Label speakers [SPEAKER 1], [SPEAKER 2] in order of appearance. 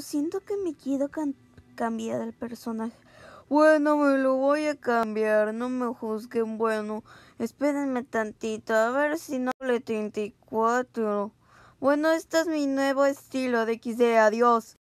[SPEAKER 1] siento que mi Kido cambia el personaje. Bueno, me lo voy a cambiar, no me juzguen. Bueno, espérenme tantito, a ver si no le 34. Bueno, este es mi nuevo estilo de XD, adiós.